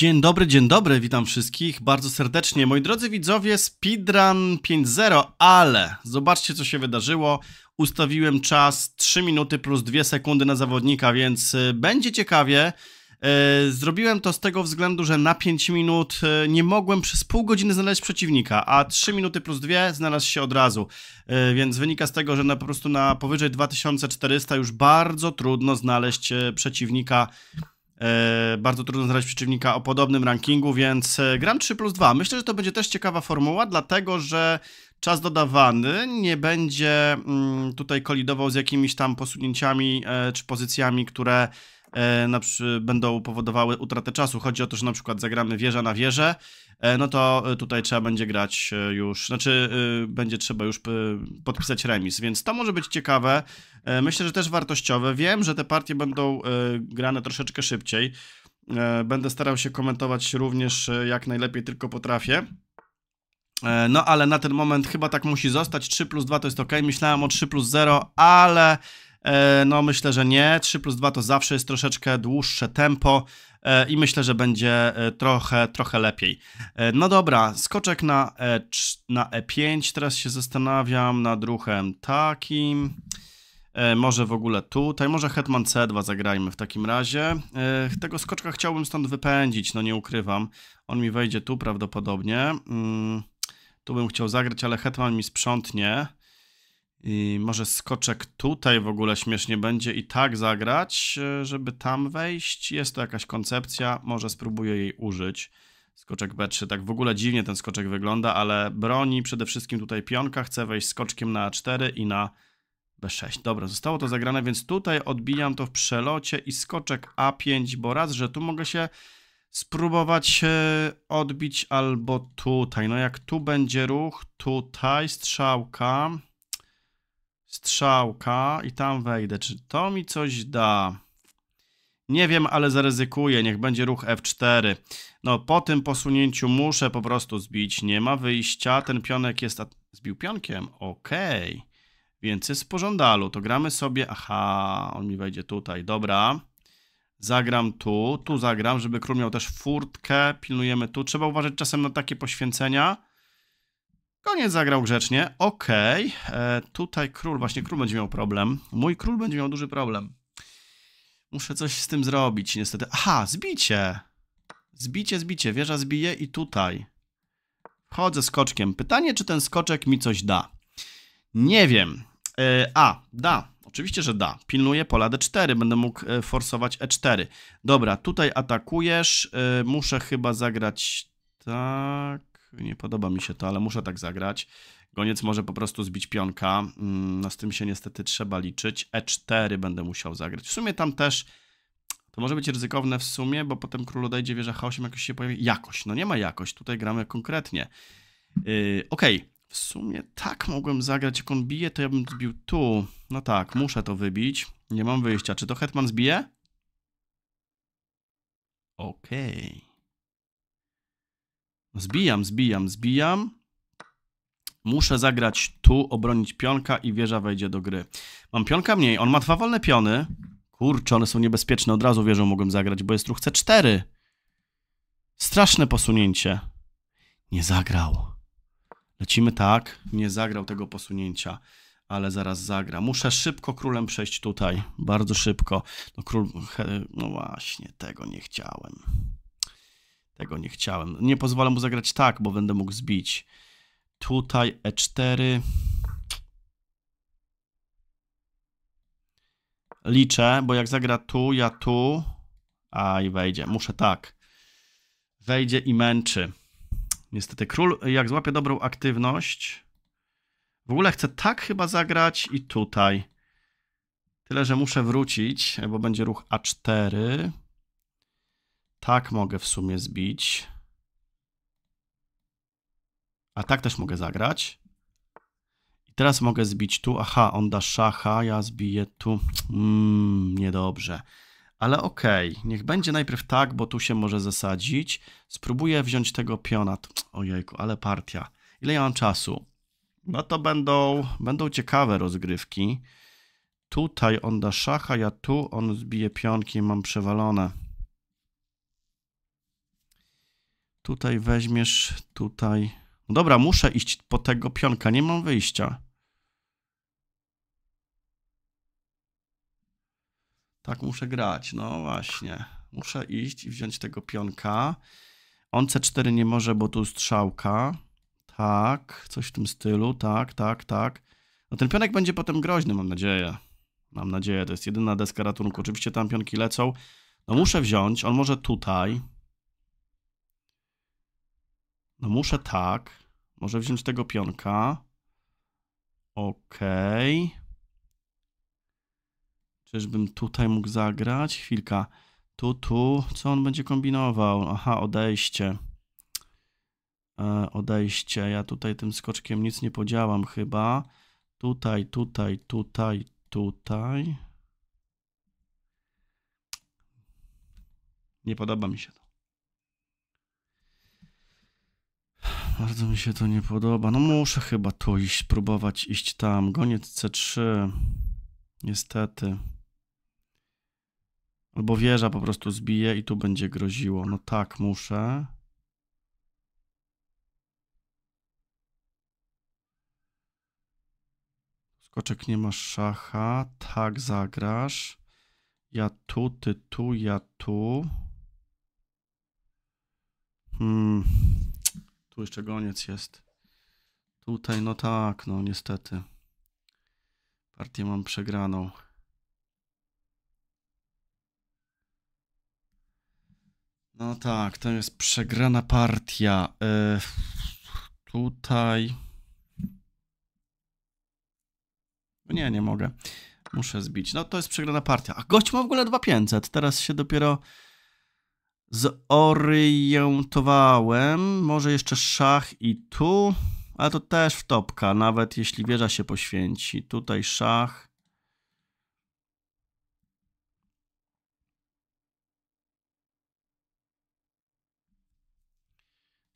Dzień dobry, dzień dobry, witam wszystkich bardzo serdecznie. Moi drodzy widzowie, Speedrun 5.0, ale zobaczcie co się wydarzyło. Ustawiłem czas 3 minuty plus 2 sekundy na zawodnika, więc y, będzie ciekawie. Y, zrobiłem to z tego względu, że na 5 minut y, nie mogłem przez pół godziny znaleźć przeciwnika, a 3 minuty plus 2 znalazł się od razu. Więc wynika z tego, że na, po prostu na powyżej 2400 już bardzo trudno znaleźć przeciwnika E, bardzo trudno znaleźć przeciwnika o podobnym rankingu, więc e, Grand 3 plus 2. Myślę, że to będzie też ciekawa formuła, dlatego że czas dodawany nie będzie mm, tutaj kolidował z jakimiś tam posunięciami e, czy pozycjami, które E, na, będą powodowały utratę czasu. Chodzi o to, że na przykład zagramy wieża na wieżę, e, no to e, tutaj trzeba będzie grać już, znaczy będzie trzeba już podpisać remis, więc to może być ciekawe. Myślę, że też wartościowe. Wiem, że te partie będą grane troszeczkę szybciej. Będę starał się komentować również jak najlepiej tylko potrafię. No ale na ten moment chyba tak musi zostać. 3 plus 2 to jest ok. Myślałem o 3 plus 0, ale E, no myślę, że nie. 3 plus 2 to zawsze jest troszeczkę dłuższe tempo e, i myślę, że będzie e, trochę, trochę lepiej. No dobra, skoczek na, e, na E5, teraz się zastanawiam nad ruchem takim. Może w ogóle tutaj, może Hetman C2 zagrajmy w takim razie. Tego skoczka chciałbym stąd wypędzić, no nie ukrywam. On mi wejdzie tu prawdopodobnie. Mm, tu bym chciał zagrać, ale Hetman mi sprzątnie. I może skoczek tutaj w ogóle śmiesznie będzie i tak zagrać, e, żeby tam wejść. Jest to jakaś koncepcja, może spróbuję jej użyć. Skoczek B3, tak w ogóle dziwnie ten skoczek wygląda, ale broni przede wszystkim tutaj pionka. Chcę wejść skoczkiem na A4 i na B6. Dobra, zostało to zagrane, więc tutaj odbijam to w przelocie i skoczek A5, bo raz, że tu mogę się spróbować e, odbić albo tutaj. No jak tu będzie ruch, tutaj strzałka strzałka i tam wejdę. Czy to mi coś da? Nie wiem, ale zaryzykuję. Niech będzie ruch F4. No, po tym posunięciu muszę po prostu zbić. Nie ma wyjścia. Ten pionek jest... Zbił pionkiem? Okej. Okay. Więc jest w pożądalu. To gramy sobie... Aha, on mi wejdzie tutaj. Dobra. Zagram tu. Tu zagram, żeby król miał też furtkę. Pilnujemy tu. Trzeba uważać czasem na takie poświęcenia Koniec zagrał grzecznie. Okej. Okay. E, tutaj król, właśnie król będzie miał problem. Mój król będzie miał duży problem. Muszę coś z tym zrobić, niestety. Aha, zbicie. Zbicie, zbicie. Wieża zbije i tutaj. Chodzę skoczkiem. Pytanie, czy ten skoczek mi coś da? Nie wiem. E, a, da. Oczywiście, że da. Pilnuję pola D4. Będę mógł e, forsować E4. Dobra, tutaj atakujesz. muszę chyba zagrać tak nie podoba mi się to, ale muszę tak zagrać. Goniec może po prostu zbić pionka, mm, no z tym się niestety trzeba liczyć. E4 będę musiał zagrać. W sumie tam też to może być ryzykowne w sumie, bo potem król odejdzie, wieża H8 jakoś się pojawi. Jakość, no nie ma jakość, tutaj gramy konkretnie. Yy, Okej, okay. w sumie tak mogłem zagrać, jak on bije, to ja bym zbił tu. No tak, muszę to wybić, nie mam wyjścia. Czy to Hetman zbije? Okej. Okay. Zbijam, zbijam, zbijam. Muszę zagrać tu, obronić pionka i wieża wejdzie do gry. Mam pionka mniej, on ma dwa wolne piony. Kurczę, one są niebezpieczne, od razu wieżą mogłem zagrać, bo jest ruch C4. Straszne posunięcie. Nie zagrał. Lecimy tak, nie zagrał tego posunięcia, ale zaraz zagra. Muszę szybko królem przejść tutaj, bardzo szybko. No król, no właśnie, tego nie chciałem. Tego nie chciałem. Nie pozwolę mu zagrać tak, bo będę mógł zbić. Tutaj E4. Liczę, bo jak zagra tu, ja tu. A i wejdzie. Muszę tak. Wejdzie i męczy. Niestety król, jak złapie dobrą aktywność... W ogóle chcę tak chyba zagrać i tutaj. Tyle, że muszę wrócić, bo będzie ruch A4. Tak mogę w sumie zbić. A tak też mogę zagrać. I teraz mogę zbić tu. Aha, on da szacha, ja zbiję tu. Mmm, niedobrze. Ale okej, okay. niech będzie najpierw tak, bo tu się może zasadzić. Spróbuję wziąć tego piona. Ojejku, ale partia. Ile ja mam czasu? No to będą, będą ciekawe rozgrywki. Tutaj on da szacha, ja tu, on zbije pionki, mam przewalone. Tutaj weźmiesz, tutaj... No dobra, muszę iść po tego pionka, nie mam wyjścia. Tak, muszę grać, no właśnie. Muszę iść i wziąć tego pionka. On C4 nie może, bo tu strzałka. Tak, coś w tym stylu, tak, tak, tak. No ten pionek będzie potem groźny, mam nadzieję. Mam nadzieję, to jest jedyna deska ratunku. Oczywiście tam pionki lecą. No muszę wziąć, on może tutaj. No muszę tak. Może wziąć tego pionka. Okej. Okay. Czyżbym tutaj mógł zagrać? Chwilka. Tu, tu. Co on będzie kombinował? Aha, odejście. E, odejście. Ja tutaj tym skoczkiem nic nie podziałam chyba. Tutaj, tutaj, tutaj, tutaj. Nie podoba mi się to. Bardzo mi się to nie podoba. No muszę chyba tu iść, próbować iść tam. Goniec C3. Niestety. Albo wieża po prostu zbije i tu będzie groziło. No tak, muszę. Skoczek nie ma szacha. Tak, zagrasz. Ja tu, ty tu, ja tu. Hmm. Tu jeszcze goniec jest. Tutaj, no tak, no niestety. Partię mam przegraną. No tak, to jest przegrana partia. Yy, tutaj. No nie, nie mogę. Muszę zbić. No to jest przegrana partia. A gość ma w ogóle 2500. Teraz się dopiero zorientowałem. Może jeszcze szach i tu, ale to też w topka, nawet jeśli wieża się poświęci. Tutaj szach.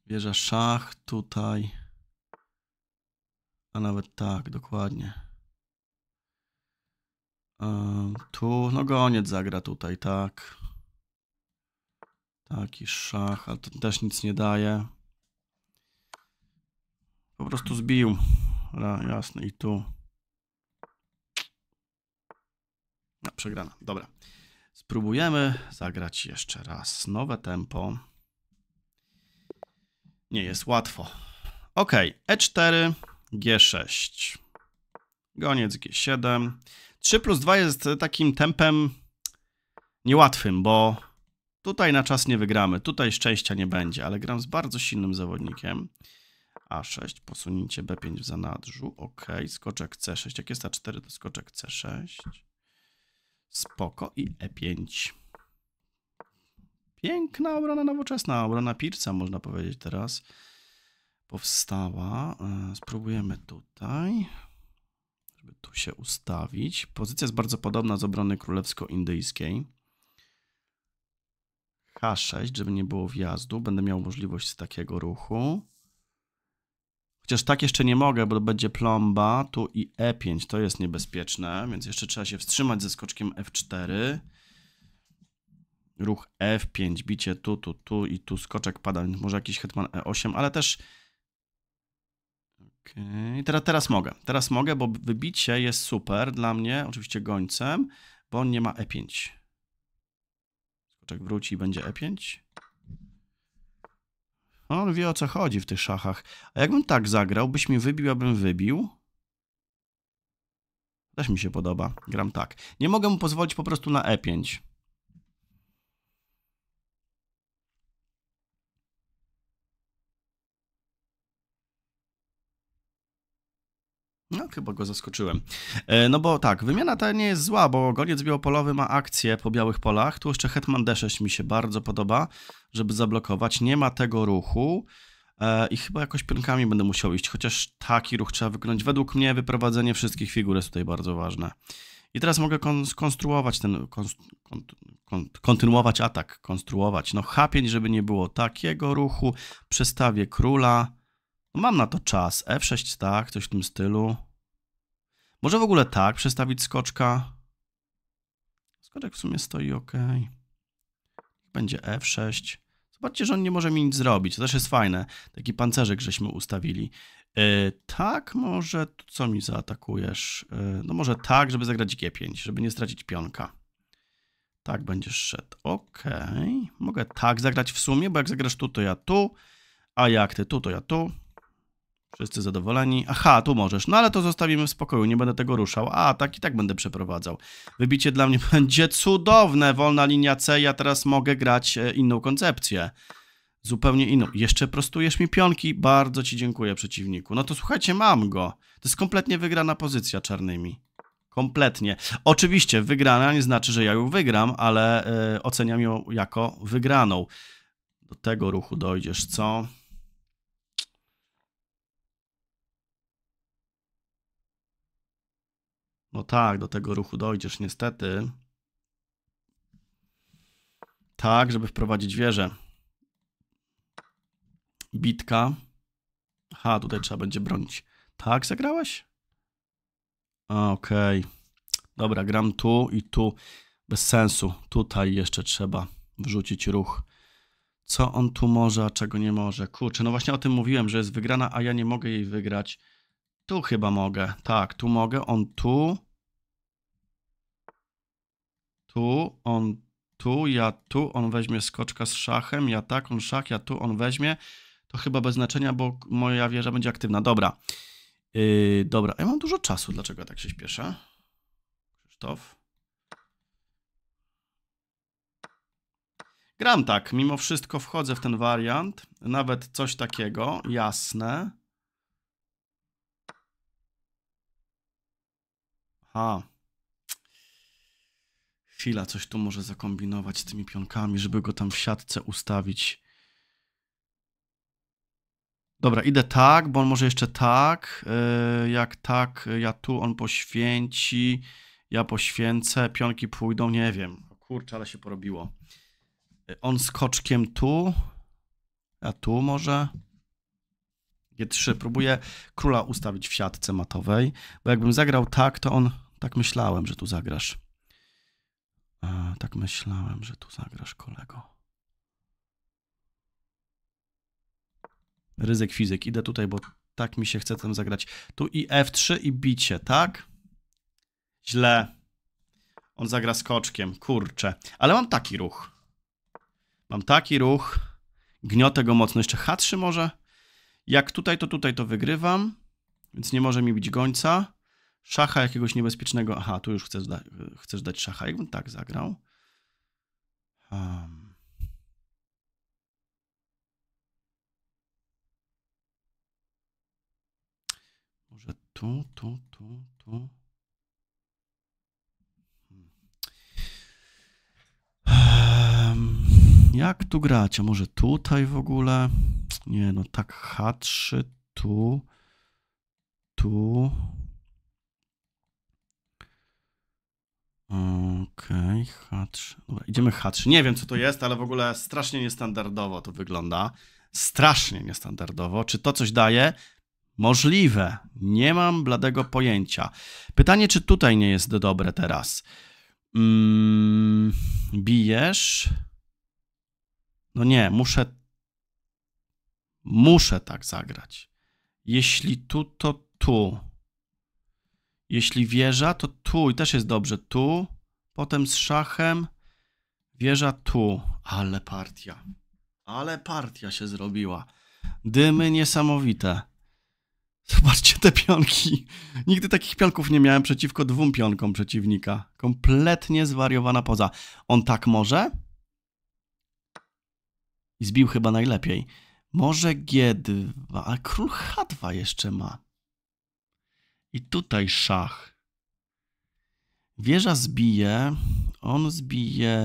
Wieża szach tutaj. A nawet tak, dokładnie. tu, no goniec zagra tutaj, tak. Taki szach, ale to też nic nie daje. Po prostu zbił. Ra, jasne, i tu. No, przegrana, dobra. Spróbujemy zagrać jeszcze raz. Nowe tempo. Nie jest łatwo. Ok, E4, G6. Goniec G7. 3 plus 2 jest takim tempem niełatwym, bo Tutaj na czas nie wygramy, tutaj szczęścia nie będzie, ale gram z bardzo silnym zawodnikiem. A6, posunięcie B5 w zanadrzu, ok, skoczek C6, jak jest A4 to skoczek C6. Spoko i E5. Piękna obrona nowoczesna, obrona Pirca można powiedzieć teraz. Powstała, e, spróbujemy tutaj, żeby tu się ustawić. Pozycja jest bardzo podobna z obrony królewsko-indyjskiej. H6, żeby nie było wjazdu. Będę miał możliwość takiego ruchu. Chociaż tak jeszcze nie mogę, bo będzie plomba, tu i E5, to jest niebezpieczne, więc jeszcze trzeba się wstrzymać ze skoczkiem F4. Ruch F5, bicie tu, tu, tu i tu skoczek pada, więc może jakiś hetman E8, ale też... Okay. Teraz, teraz mogę, teraz mogę, bo wybicie jest super dla mnie, oczywiście gońcem, bo on nie ma E5. Czek, wróci i będzie E5. No, on wie o co chodzi w tych szachach. A jakbym tak zagrał, byś mi wybił, abym wybił. Też mi się podoba. Gram tak. Nie mogę mu pozwolić po prostu na E5. No, chyba go zaskoczyłem. E, no bo tak, wymiana ta nie jest zła, bo goniec biopolowy ma akcję po białych polach. Tu jeszcze Hetman D6 mi się bardzo podoba, żeby zablokować. Nie ma tego ruchu e, i chyba jakoś pionkami będę musiał iść, chociaż taki ruch trzeba wykonać. Według mnie wyprowadzenie wszystkich figur jest tutaj bardzo ważne. I teraz mogę skonstruować ten, kontynuować atak, konstruować. No H5, żeby nie było takiego ruchu, przestawię króla, no mam na to czas. F6 tak, coś w tym stylu. Może w ogóle tak przestawić skoczka. Skoczek w sumie stoi ok. Będzie F6. Zobaczcie, że on nie może mi nic zrobić. To też jest fajne. Taki pancerzyk żeśmy ustawili. Yy, tak, może... Co mi zaatakujesz? Yy, no może tak, żeby zagrać G5, żeby nie stracić pionka. Tak będziesz szedł. Ok. Mogę tak zagrać w sumie, bo jak zagrasz tu, to ja tu. A jak ty tu, to ja tu. Wszyscy zadowoleni. Aha, tu możesz. No ale to zostawimy w spokoju, nie będę tego ruszał. A, tak i tak będę przeprowadzał. Wybicie dla mnie będzie cudowne. Wolna linia C, ja teraz mogę grać e, inną koncepcję. Zupełnie inną. Jeszcze prostujesz mi pionki? Bardzo ci dziękuję, przeciwniku. No to słuchajcie, mam go. To jest kompletnie wygrana pozycja czarnymi. Kompletnie. Oczywiście wygrana nie znaczy, że ja ją wygram, ale e, oceniam ją jako wygraną. Do tego ruchu dojdziesz, co? No tak, do tego ruchu dojdziesz niestety. Tak, żeby wprowadzić wieżę. Bitka. Aha, tutaj trzeba będzie bronić. Tak, zagrałeś? Okej. Okay. Dobra, gram tu i tu. Bez sensu. Tutaj jeszcze trzeba wrzucić ruch. Co on tu może, a czego nie może? Kurczę, no właśnie o tym mówiłem, że jest wygrana, a ja nie mogę jej wygrać. Tu chyba mogę. Tak, tu mogę. On tu. Tu, on tu, ja tu. On weźmie skoczka z szachem. Ja tak, on szach, ja tu, on weźmie. To chyba bez znaczenia, bo moja wieża będzie aktywna. Dobra. Yy, dobra, ja mam dużo czasu. Dlaczego tak się śpieszę? Krzysztof. Gram tak, mimo wszystko wchodzę w ten wariant, nawet coś takiego, jasne. A Chwila, coś tu może zakombinować z tymi pionkami, żeby go tam w siatce ustawić. Dobra, idę tak, bo on może jeszcze tak. Y, jak tak, ja tu, on poświęci, ja poświęcę, pionki pójdą, nie wiem. kurczę, ale się porobiło. Y, on skoczkiem tu, a tu może. G3, próbuję króla ustawić w siatce matowej, bo jakbym zagrał tak, to on tak myślałem, że tu zagrasz. tak myślałem, że tu zagrasz, kolego. Ryzyk fizyk. Idę tutaj, bo tak mi się chce tym zagrać. Tu i F3 i bicie, tak? Źle. On zagra skoczkiem, kurczę. Ale mam taki ruch. Mam taki ruch. Gniotę go mocno. Jeszcze H3 może? Jak tutaj, to tutaj to wygrywam. Więc nie może mi być gońca szacha jakiegoś niebezpiecznego. Aha, tu już chcesz, da chcesz dać szacha. Jakbym tak zagrał. Um. Może tu, tu, tu, tu. Hmm. Jak tu grać? A może tutaj w ogóle? Nie, no tak H3, tu, tu. Okej, okay, Dobra, idziemy hatch. Nie wiem, co to jest, ale w ogóle strasznie niestandardowo to wygląda. Strasznie niestandardowo. Czy to coś daje? Możliwe. Nie mam bladego pojęcia. Pytanie, czy tutaj nie jest dobre teraz? Mm, bijesz? No nie, muszę. Muszę tak zagrać. Jeśli tu, to tu. Jeśli wieża, to tu i też jest dobrze. Tu, potem z szachem, wieża tu. Ale partia. Ale partia się zrobiła. Dymy niesamowite. Zobaczcie te pionki. Nigdy takich pionków nie miałem przeciwko dwóm pionkom przeciwnika. Kompletnie zwariowana poza. On tak może? I zbił chyba najlepiej. Może G2, ale król H2 jeszcze ma. I tutaj szach. Wieża zbije. On zbije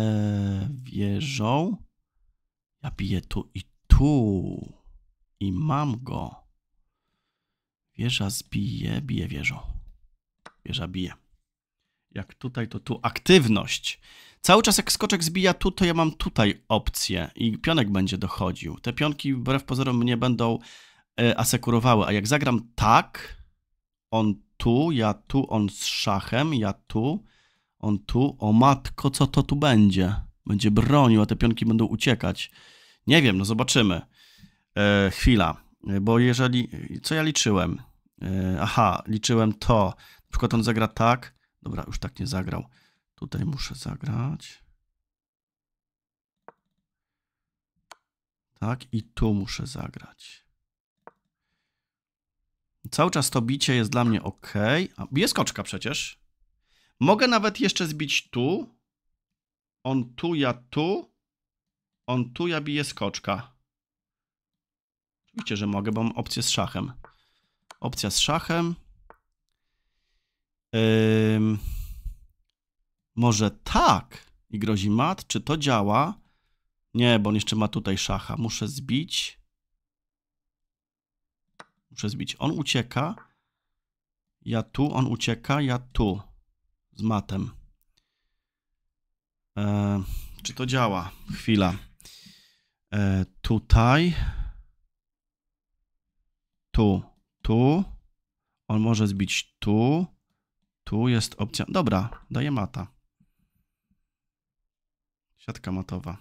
wieżą. Ja biję tu i tu. I mam go. Wieża zbije, bije wieżą. Wieża bije. Jak tutaj, to tu aktywność. Cały czas jak skoczek zbija tu, to ja mam tutaj opcję i pionek będzie dochodził. Te pionki wbrew pozorom mnie będą e, asekurowały, a jak zagram tak, on tu, ja tu, on z szachem, ja tu, on tu. O matko, co to tu będzie? Będzie bronił, a te pionki będą uciekać. Nie wiem, no zobaczymy. E, chwila, e, bo jeżeli... Co ja liczyłem? E, aha, liczyłem to. Na przykład on zagra tak. Dobra, już tak nie zagrał. Tutaj muszę zagrać. Tak, i tu muszę zagrać. Cały czas to bicie jest dla mnie ok. Jest koczka przecież. Mogę nawet jeszcze zbić tu. On tu, ja tu. On tu, ja biję skoczka. Oczywiście, że mogę, bo mam opcję z szachem. Opcja z szachem. Może tak? I grozi mat. Czy to działa? Nie, bo on jeszcze ma tutaj szacha. Muszę zbić muszę On ucieka. Ja tu, on ucieka, ja tu. Z matem. E, czy to działa? Chwila. E, tutaj. Tu, tu. On może zbić tu. Tu jest opcja. Dobra, daję mata. Siatka matowa.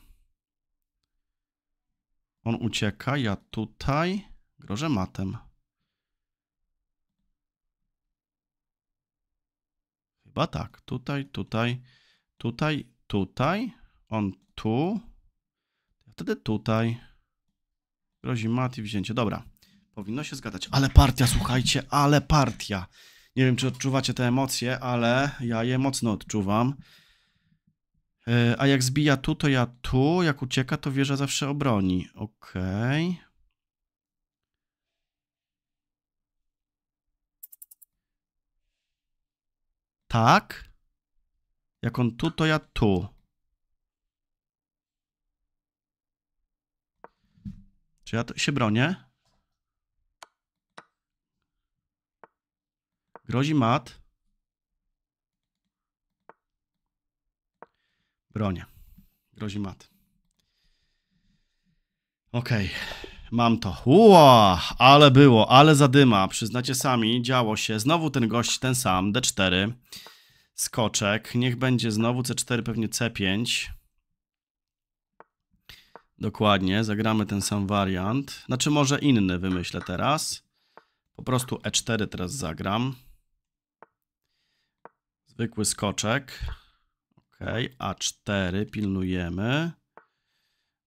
On ucieka, ja tutaj grożę matem. Chyba tak. Tutaj, tutaj, tutaj, tutaj. On tu. Wtedy tutaj. Grozi mat i wzięcie. Dobra. Powinno się zgadać. Ale partia, słuchajcie, ale partia. Nie wiem, czy odczuwacie te emocje, ale ja je mocno odczuwam. E, a jak zbija tu, to ja tu. Jak ucieka, to wieża zawsze obroni. Okej. Okay. tak. Jak on tu, to ja tu. Czy ja się bronię? Grozi mat. Bronię. Grozi mat. Okej. Okay. Mam to. Ło, ale było, ale zadyma. Przyznacie sami, działo się. Znowu ten gość, ten sam, D4. Skoczek. Niech będzie znowu C4, pewnie C5. Dokładnie, zagramy ten sam wariant. Znaczy może inny wymyślę teraz. Po prostu E4 teraz zagram. Zwykły skoczek. Ok, A4 pilnujemy.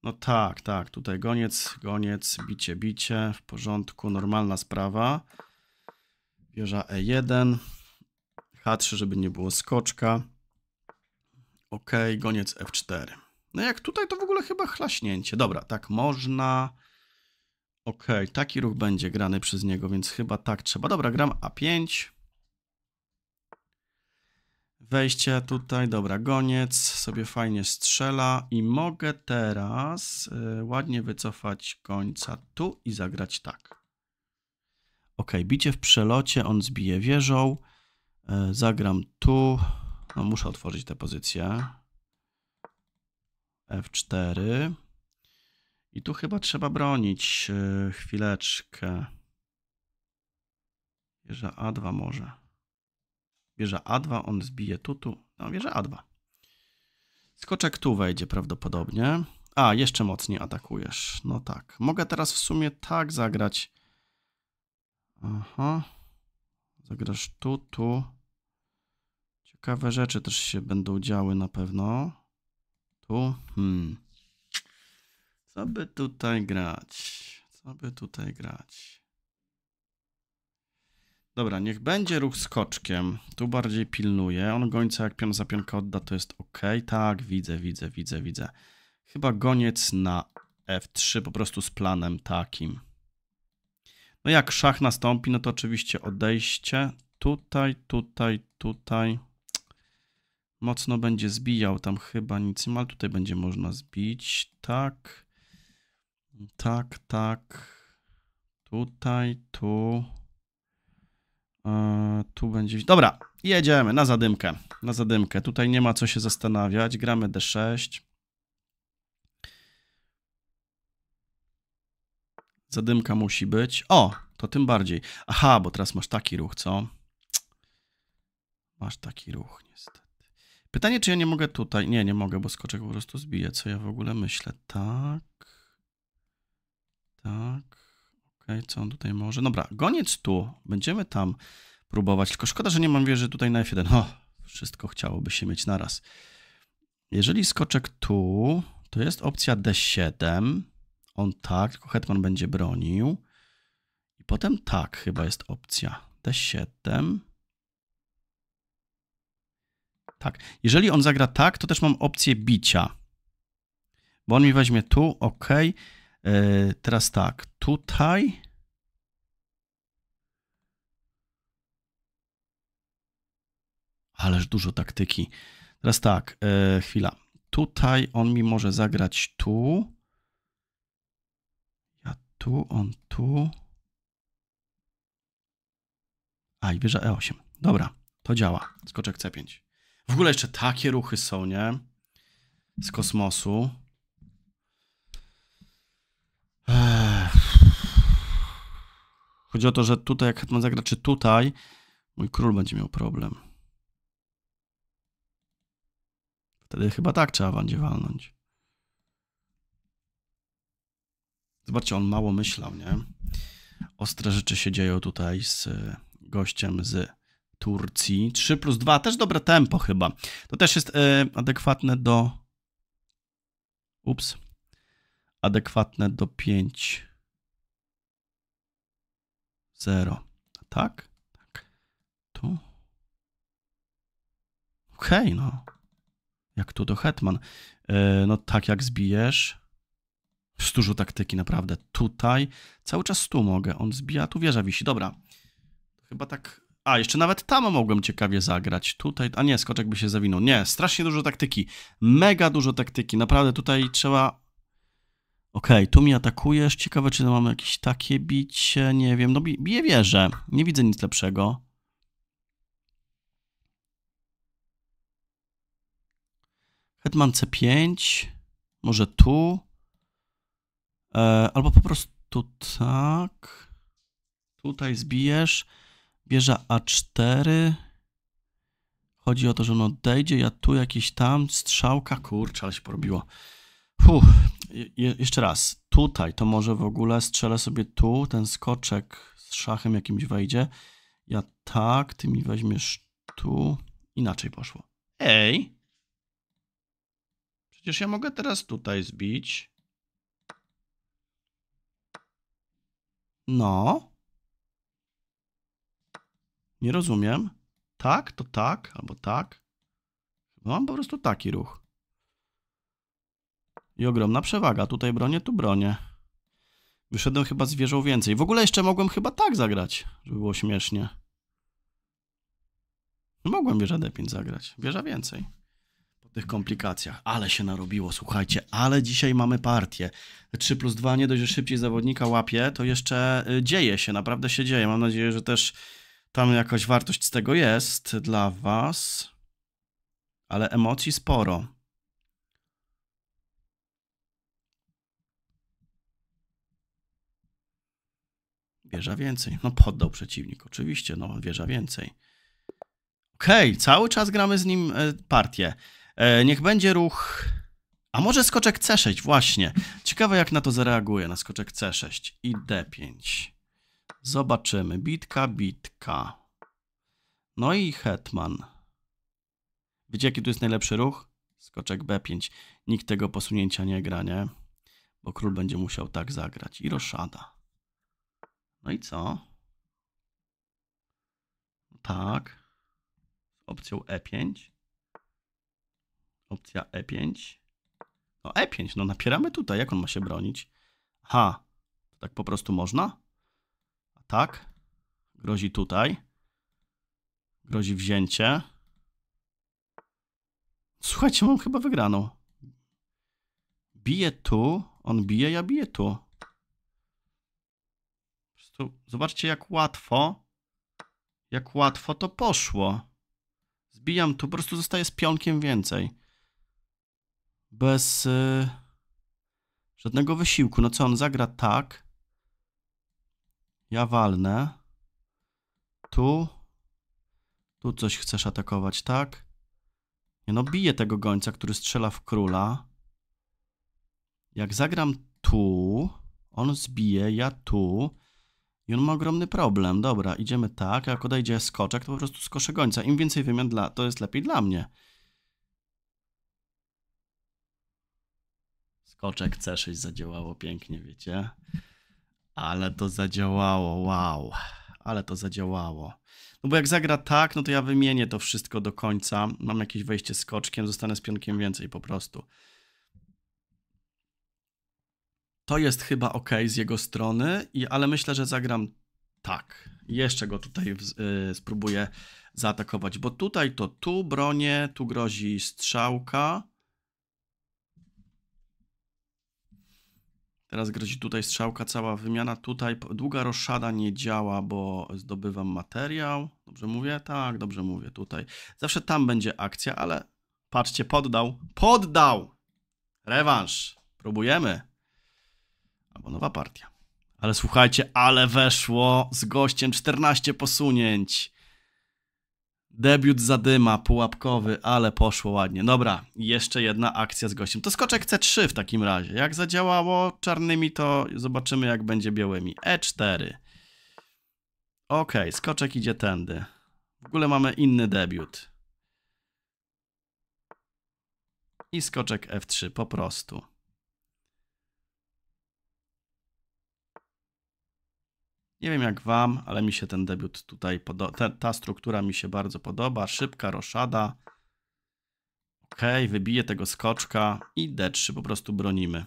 No tak, tak, tutaj goniec, goniec, bicie, bicie, w porządku, normalna sprawa. Wieża E1, H3, żeby nie było skoczka. Ok, goniec F4. No jak tutaj, to w ogóle chyba chlaśnięcie. Dobra, tak można. Ok, taki ruch będzie grany przez niego, więc chyba tak trzeba. Dobra, gram A5. Wejście tutaj, dobra, goniec sobie fajnie strzela i mogę teraz y, ładnie wycofać końca tu i zagrać tak. Ok, bicie w przelocie, on zbije wieżą. Y, zagram tu, no muszę otworzyć tę pozycję. F4. I tu chyba trzeba bronić y, chwileczkę. Wieża A2 może. Wieża A2, on zbije tu, tu. No, wieża A2. Skoczek tu wejdzie prawdopodobnie. A, jeszcze mocniej atakujesz. No tak. Mogę teraz w sumie tak zagrać. Aha. Zagrasz tu, tu. Ciekawe rzeczy też się będą działy na pewno. Tu. Hmm. Co by tutaj grać? Co by tutaj grać? Dobra, niech będzie ruch skoczkiem. Tu bardziej pilnuję. On gońca jak pion za pionka odda, to jest ok. Tak, widzę, widzę, widzę, widzę. Chyba goniec na F3 po prostu z planem takim. No jak szach nastąpi, no to oczywiście odejście. Tutaj, tutaj, tutaj. Mocno będzie zbijał, tam chyba nic nie ma, ale tutaj będzie można zbić. Tak, tak, tak. Tutaj, tu. E, tu będzie. Dobra, jedziemy na zadymkę. Na zadymkę. Tutaj nie ma co się zastanawiać. Gramy D6. Zadymka musi być. O, to tym bardziej. Aha, bo teraz masz taki ruch, co? Masz taki ruch, niestety. Pytanie, czy ja nie mogę tutaj. Nie, nie mogę, bo skoczek po prostu zbije. Co ja w ogóle myślę? Tak. Tak co on tutaj może? Dobra, goniec tu. Będziemy tam próbować. Tylko szkoda, że nie mam wieży tutaj na F1. O, wszystko chciałoby się mieć naraz. Jeżeli skoczek tu, to jest opcja D7. On tak, tylko hetman będzie bronił. I potem tak chyba jest opcja. D7. Tak. Jeżeli on zagra tak, to też mam opcję bicia. Bo on mi weźmie tu, ok. E, teraz tak, tutaj. Ależ dużo taktyki. Teraz tak, e, chwila. Tutaj on mi może zagrać tu. Ja tu, on tu. A, i wieża E8. Dobra, to działa. Skoczek C5. W ogóle jeszcze takie ruchy są, nie? Z kosmosu. Chodzi o to, że tutaj jak hetman zagra, czy tutaj, mój król będzie miał problem. Wtedy chyba tak trzeba będzie walnąć. Zobaczcie, on mało myślał, nie? Ostre rzeczy się dzieją tutaj z e, gościem z Turcji. 3 plus 2, też dobre tempo chyba. To też jest e, adekwatne do... Ups. Adekwatne do 5 0. Tak? Tak. Tu. Okej, okay, no. Jak tu do Hetman. E, no tak jak zbijesz. W sturzu taktyki naprawdę. Tutaj. Cały czas tu mogę. On zbija, tu wieża wisi. Dobra. Chyba tak... A, jeszcze nawet tam mogłem ciekawie zagrać. Tutaj, a nie, skoczek by się zawinął. Nie, strasznie dużo taktyki. Mega dużo taktyki. Naprawdę tutaj trzeba Okej, okay, tu mi atakujesz. Ciekawe, czy mamy jakieś takie bicie. Nie wiem, no bije wieżę. Nie widzę nic lepszego. Hetman C5. Może tu. E, albo po prostu tak. Tutaj zbijesz. Bierze A4. Chodzi o to, że on odejdzie. Ja tu jakiś tam. Strzałka. Kurczę, ale się porobiło. Puh, je, jeszcze raz. Tutaj to może w ogóle strzelę sobie tu, ten skoczek z szachem jakimś wejdzie. Ja tak, ty mi weźmiesz tu. Inaczej poszło. Ej! Przecież ja mogę teraz tutaj zbić. No. Nie rozumiem. Tak, to tak, albo tak. No, mam po prostu taki ruch. I ogromna przewaga. Tutaj bronię, tu bronię. Wyszedłem chyba z wieżą więcej. W ogóle jeszcze mogłem chyba tak zagrać, żeby było śmiesznie. No, mogłem wieża D5 zagrać. Wieża więcej. Po tych komplikacjach. Ale się narobiło, słuchajcie. Ale dzisiaj mamy partię. 3 plus 2 nie dość, że szybciej zawodnika łapie, to jeszcze y, dzieje się. Naprawdę się dzieje. Mam nadzieję, że też tam jakaś wartość z tego jest dla was. Ale emocji sporo. Wieża więcej. No poddał przeciwnik, oczywiście, no wieża więcej. Okej, okay, cały czas gramy z nim e, partię. E, niech będzie ruch... A może skoczek C6, właśnie. Ciekawe jak na to zareaguje, na skoczek C6 i D5. Zobaczymy. Bitka, bitka. No i hetman. Wiecie jaki tu jest najlepszy ruch? Skoczek B5. Nikt tego posunięcia nie gra, nie? Bo król będzie musiał tak zagrać. I roszada. No i co? Tak. Z opcją E5. Opcja E5. No E5, no napieramy tutaj. Jak on ma się bronić? Ha. Tak po prostu można? tak. Grozi tutaj. Grozi wzięcie. Słuchajcie, mam chyba wygraną. Bije tu, on bije, ja bije tu. Zobaczcie, jak łatwo, jak łatwo to poszło. Zbijam tu, po prostu zostaje z pionkiem więcej. Bez y, żadnego wysiłku. No co, on zagra tak. Ja walnę. Tu. Tu coś chcesz atakować, tak? no, bije tego gońca, który strzela w króla. Jak zagram tu, on zbije, ja tu. I on ma ogromny problem. Dobra, idziemy tak, a jak odejdzie skoczek, to po prostu skoszę gońca. Im więcej wymian, dla, to jest lepiej dla mnie. Skoczek C6 zadziałało pięknie, wiecie? Ale to zadziałało, wow. Ale to zadziałało. No bo jak zagra tak, no to ja wymienię to wszystko do końca. Mam jakieś wejście skoczkiem, zostanę z pionkiem więcej po prostu. To jest chyba ok z jego strony, i, ale myślę, że zagram tak. Jeszcze go tutaj y, spróbuję zaatakować, bo tutaj to tu bronię, tu grozi strzałka. Teraz grozi tutaj strzałka, cała wymiana tutaj. Długa roszada nie działa, bo zdobywam materiał. Dobrze mówię? Tak, dobrze mówię tutaj. Zawsze tam będzie akcja, ale patrzcie, poddał. Poddał! Rewanż. Próbujemy. Albo nowa partia. Ale słuchajcie, ale weszło z gościem 14 posunięć. Debiut zadyma, pułapkowy, ale poszło ładnie. Dobra, jeszcze jedna akcja z gościem. To skoczek C3 w takim razie. Jak zadziałało czarnymi, to zobaczymy jak będzie białymi. E4. Ok, skoczek idzie tędy. W ogóle mamy inny debiut. I skoczek F3 po prostu. Nie wiem jak wam, ale mi się ten debiut tutaj podoba. Ta, ta, struktura mi się bardzo podoba. Szybka roszada. Ok, wybije tego skoczka i D3 po prostu bronimy.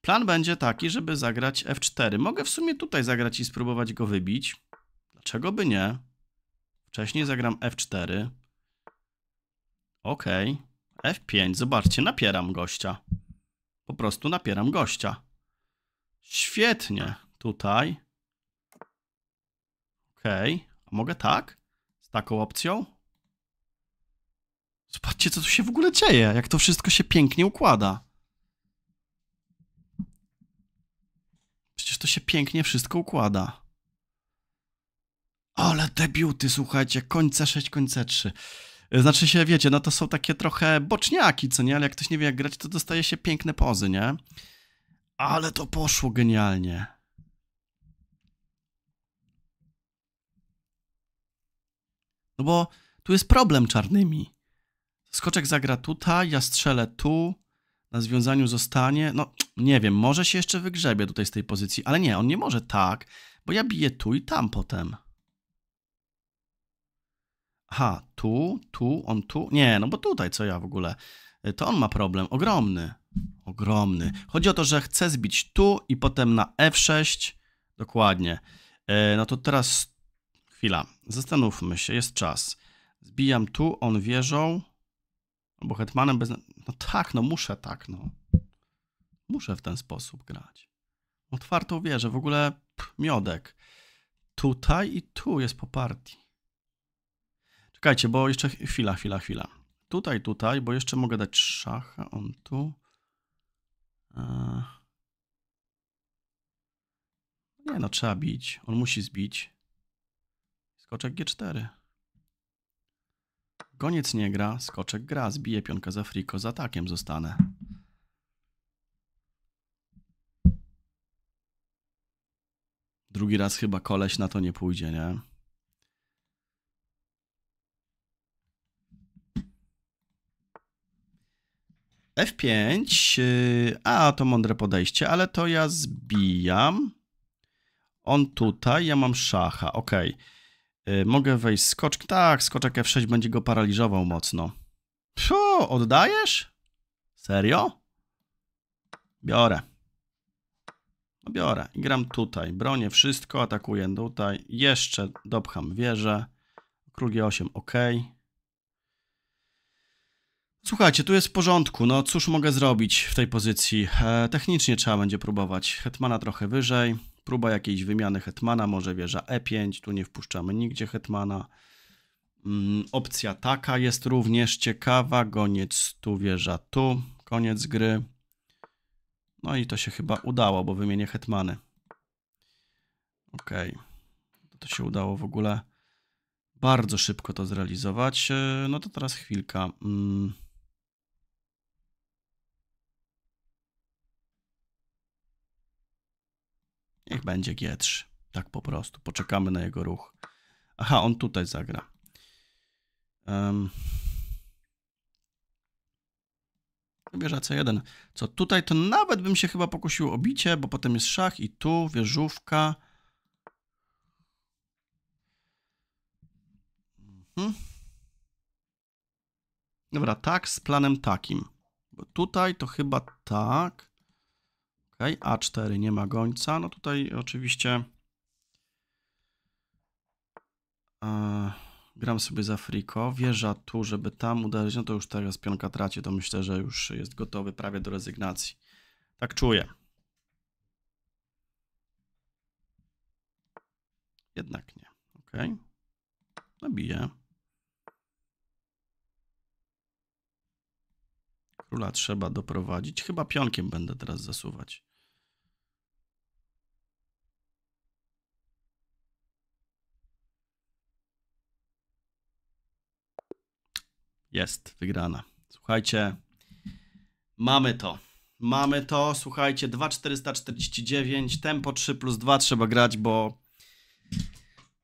Plan będzie taki, żeby zagrać F4. Mogę w sumie tutaj zagrać i spróbować go wybić. Dlaczego by nie? Wcześniej zagram F4. Ok. F5. Zobaczcie, napieram gościa. Po prostu napieram gościa. Świetnie. Tutaj Okej. Okay. mogę tak? Z taką opcją? Zobaczcie, co tu się w ogóle dzieje. Jak to wszystko się pięknie układa. Przecież to się pięknie wszystko układa. Ale debiuty, słuchajcie, końce 6, końce 3. Znaczy się, wiecie, no to są takie trochę boczniaki, co nie? Ale jak ktoś nie wie jak grać, to dostaje się piękne pozy, nie? Ale to poszło genialnie. No bo tu jest problem czarnymi. Skoczek zagra tutaj, ja strzelę tu, na związaniu zostanie. No, nie wiem, może się jeszcze wygrzebie tutaj z tej pozycji, ale nie, on nie może tak, bo ja biję tu i tam potem. Aha, tu, tu, on tu. Nie, no bo tutaj co ja w ogóle. E, to on ma problem ogromny. Ogromny. Chodzi o to, że chce zbić tu i potem na F6. Dokładnie. E, no to teraz Chwila, zastanówmy się, jest czas. Zbijam tu, on wierzą, Albo hetmanem bez... No tak, no muszę tak, no. Muszę w ten sposób grać. Otwartą wieżę, w ogóle pff, miodek. Tutaj i tu jest po partii. Czekajcie, bo jeszcze chwila, chwila, chwila. Tutaj, tutaj, bo jeszcze mogę dać szachę, on tu. E. Nie no, trzeba bić. On musi zbić. Skoczek G4. Koniec nie gra, skoczek gra, zbije pionka za friko, z atakiem zostanę. Drugi raz chyba koleś na to nie pójdzie, nie? F5, yy, a to mądre podejście, ale to ja zbijam. On tutaj, ja mam szacha, ok. E, mogę wejść skoczek, Tak, skoczek F6 będzie go paraliżował mocno. Pfu, oddajesz? Serio? Biorę. No biorę i gram tutaj. Bronię wszystko, atakuję tutaj. Jeszcze dopcham wieżę. Król 8 ok. Słuchajcie, tu jest w porządku. No cóż mogę zrobić w tej pozycji? E, technicznie trzeba będzie próbować. Hetmana trochę wyżej. Próba jakiejś wymiany hetmana, może wieża e5, tu nie wpuszczamy nigdzie hetmana. Mm, opcja taka jest również ciekawa, goniec tu, wieża tu, koniec gry. No i to się chyba udało, bo wymienię hetmany. Ok, to się udało w ogóle bardzo szybko to zrealizować. E, no to teraz chwilka. Mm. Niech będzie G3. Tak po prostu. Poczekamy na jego ruch. Aha, on tutaj zagra. Um. Wieża C1. Co tutaj, to nawet bym się chyba pokusił o bicie, bo potem jest szach i tu wieżówka. Hmm. Dobra, tak z planem takim. Bo tutaj to chyba tak. Ok, A4 nie ma gońca. No tutaj oczywiście e, gram sobie za friko. Wieża tu, żeby tam uderzyć. No to już teraz pionka traci. To myślę, że już jest gotowy prawie do rezygnacji. Tak czuję. Jednak nie. Ok. Nabiję. Króla trzeba doprowadzić. Chyba pionkiem będę teraz zasuwać. Jest, wygrana. Słuchajcie, mamy to. Mamy to, słuchajcie, 2,449, tempo 3 plus 2 trzeba grać, bo,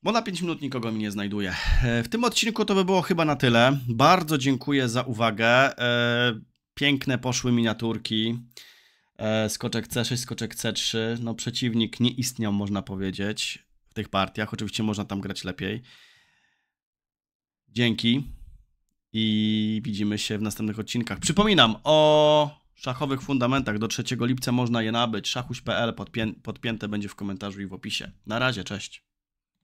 bo na 5 minut nikogo mi nie znajduje. E, w tym odcinku to by było chyba na tyle. Bardzo dziękuję za uwagę. E, Piękne poszły miniaturki. E, skoczek C6, skoczek C3. No przeciwnik nie istniał, można powiedzieć, w tych partiach. Oczywiście można tam grać lepiej. Dzięki i widzimy się w następnych odcinkach. Przypominam o szachowych fundamentach. Do 3 lipca można je nabyć. Szachuś.pl podpię podpięte będzie w komentarzu i w opisie. Na razie, cześć.